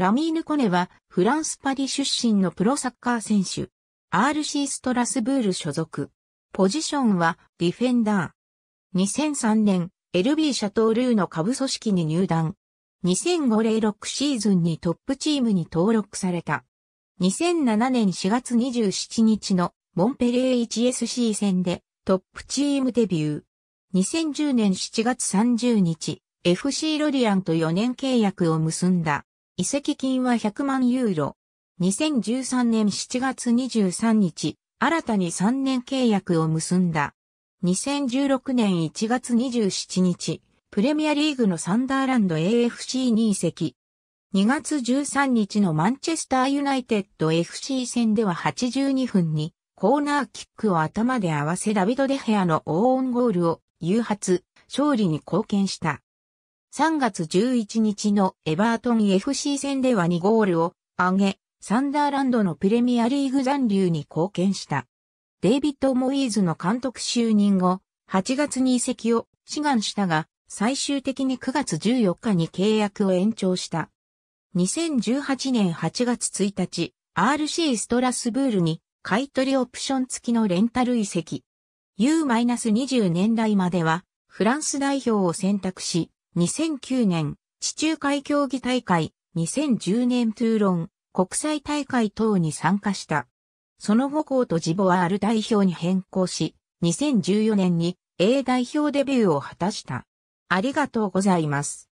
ラミーヌ・コネは、フランス・パリ出身のプロサッカー選手。RC ストラスブール所属。ポジションは、ディフェンダー。2003年、LB シャトールーの下部組織に入団。2005-06シーズンにトップチームに登録された。2007年4月27日のモンペレー h s c 戦でトップチームデビュー。2010年7月30日、FC ロリアンと4年契約を結んだ。移籍金は100万ユーロ。2013年7月23日、新たに3年契約を結んだ。2016年1月27日、プレミアリーグのサンダーランド AFC に移籍。2月13日のマンチェスターユナイテッド FC 戦では82分にコーナーキックを頭で合わせダビド・デヘアのオーンゴールを誘発、勝利に貢献した。3月11日のエバートン FC 戦では2ゴールを挙げ、サンダーランドのプレミアリーグ残留に貢献した。デイビッド・モイーズの監督就任後、8月に移籍を志願したが、最終的に9月14日に契約を延長した。2018年8月1日、RC ストラスブールに買取オプション付きのレンタル移籍。U-20 年代まではフランス代表を選択し、2009年、地中海競技大会、2010年トゥーロン、国際大会等に参加した。その後コートジボワール代表に変更し、2014年に A 代表デビューを果たした。ありがとうございます。